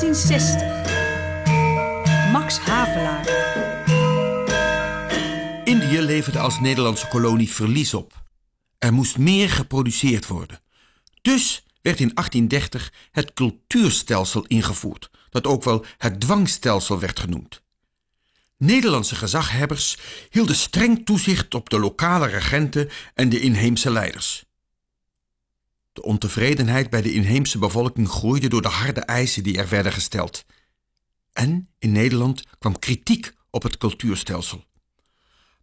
1860. Max Havelaar. Indië leverde als Nederlandse kolonie verlies op. Er moest meer geproduceerd worden. Dus werd in 1830 het cultuurstelsel ingevoerd, dat ook wel het dwangstelsel werd genoemd. Nederlandse gezaghebbers hielden streng toezicht op de lokale regenten en de inheemse leiders. De ontevredenheid bij de inheemse bevolking groeide door de harde eisen die er werden gesteld. En in Nederland kwam kritiek op het cultuurstelsel.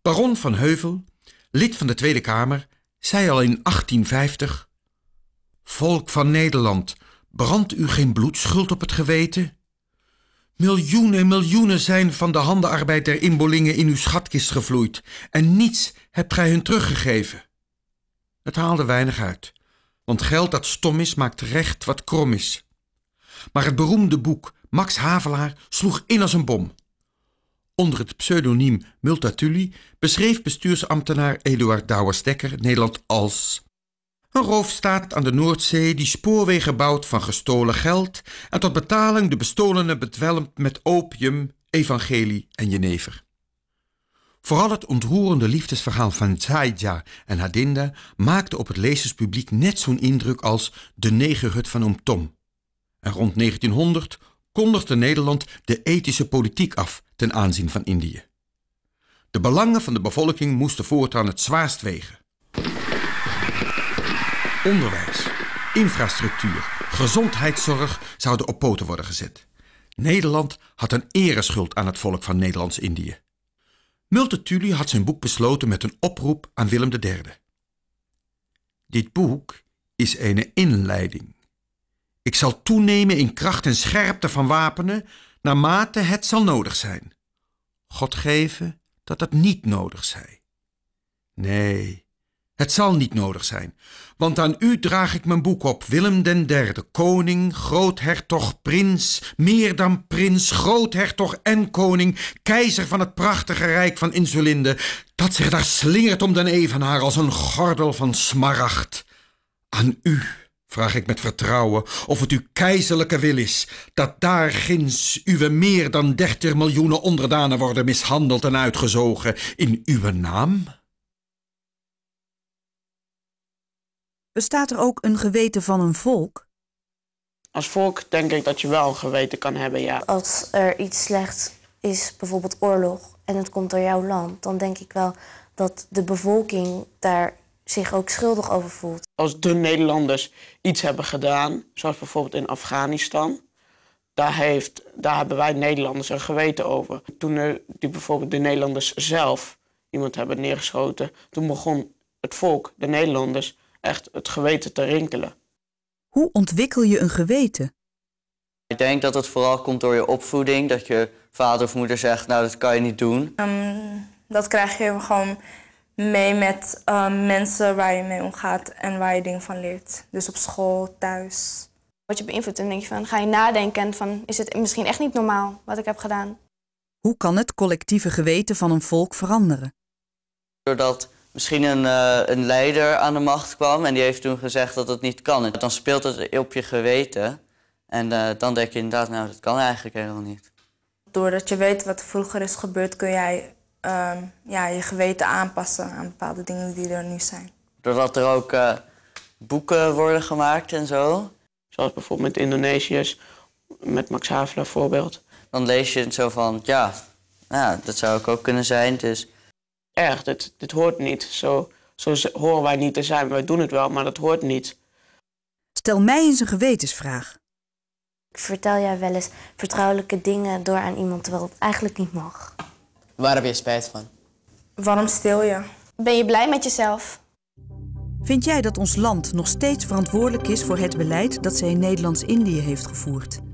Baron van Heuvel, lid van de Tweede Kamer, zei al in 1850: Volk van Nederland, brandt u geen bloedschuld op het geweten? Miljoenen en miljoenen zijn van de handenarbeid der inboelingen in uw schatkist gevloeid en niets hebt gij hun teruggegeven. Het haalde weinig uit. Want geld dat stom is, maakt recht wat krom is. Maar het beroemde boek Max Havelaar sloeg in als een bom. Onder het pseudoniem Multatuli beschreef bestuursambtenaar Eduard Douwers-Dekker Nederland als een roofstaat aan de Noordzee die spoorwegen bouwt van gestolen geld en tot betaling de bestolene bedwelmt met opium, evangelie en jenever. Vooral het ontroerende liefdesverhaal van Zaidja en Hadinda maakte op het lezerspubliek net zo'n indruk als De Negerhut van Oom Tom. En rond 1900 kondigde Nederland de ethische politiek af ten aanzien van Indië. De belangen van de bevolking moesten voortaan het zwaarst wegen. Onderwijs, infrastructuur, gezondheidszorg zouden op poten worden gezet. Nederland had een ereschuld aan het volk van Nederlands-Indië. Multatuli had zijn boek besloten met een oproep aan Willem III. Dit boek is een inleiding. Ik zal toenemen in kracht en scherpte van wapenen, naarmate het zal nodig zijn. God geven dat dat niet nodig zij. Nee, het zal niet nodig zijn, want aan u draag ik mijn boek op, Willem den Derde, koning, groothertog, prins, meer dan prins, groothertog en koning, keizer van het prachtige rijk van Insulinde, dat zich daar slingert om den evenaar als een gordel van smaragd. Aan u vraag ik met vertrouwen of het uw keizerlijke wil is dat daar ginds uw meer dan dertig miljoenen onderdanen worden mishandeld en uitgezogen in uw naam?' Bestaat er ook een geweten van een volk? Als volk denk ik dat je wel een geweten kan hebben, ja. Als er iets slechts is, bijvoorbeeld oorlog, en het komt door jouw land, dan denk ik wel dat de bevolking daar zich ook schuldig over voelt. Als de Nederlanders iets hebben gedaan, zoals bijvoorbeeld in Afghanistan, daar, heeft, daar hebben wij Nederlanders een geweten over. Toen er, die bijvoorbeeld de Nederlanders zelf iemand hebben neergeschoten, toen begon het volk, de Nederlanders, echt het geweten te rinkelen. Hoe ontwikkel je een geweten? Ik denk dat het vooral komt door je opvoeding. Dat je vader of moeder zegt, nou dat kan je niet doen. Ehm, dat krijg je gewoon mee met ehm, mensen waar je mee omgaat en waar je dingen van leert. Dus op school, thuis. Word je beïnvloed en denk je van, ga je nadenken en van, is het misschien echt niet normaal wat ik heb gedaan? Hoe kan het collectieve geweten van een volk veranderen? Doordat misschien een, uh, een leider aan de macht kwam en die heeft toen gezegd dat het niet kan. En dan speelt het op je geweten en eh, dan denk je inderdaad, nou dat kan eigenlijk helemaal niet. Doordat je weet wat vroeger is gebeurd kun jij ehm, ja, je geweten aanpassen aan bepaalde dingen die er nu zijn. Doordat er ook eh, boeken worden gemaakt en zo. Zoals bijvoorbeeld met Indonesiërs, met Max Havelaar voorbeeld. Dan lees je het zo van, ja, ja dat zou ik ook kunnen zijn, dus erg, dit, dit hoort niet. Zo, zo horen wij niet te zijn. Wij doen het wel, maar dat hoort niet. Stel mij eens een gewetensvraag. Ik Vertel jij wel eens vertrouwelijke dingen door aan iemand terwijl het eigenlijk niet mag? Waar heb je spijt van? Waarom stil je? Ben je blij met jezelf? Vind jij dat ons land nog steeds verantwoordelijk is voor het beleid dat zij in Nederlands-Indië heeft gevoerd?